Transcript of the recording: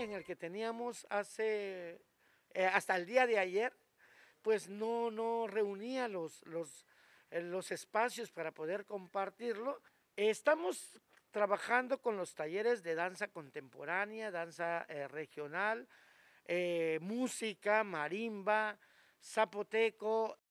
en el que teníamos hace, eh, hasta el día de ayer, pues no, no reunía los, los, eh, los espacios para poder compartirlo. Estamos trabajando con los talleres de danza contemporánea, danza eh, regional, música, marimba, zapoteco,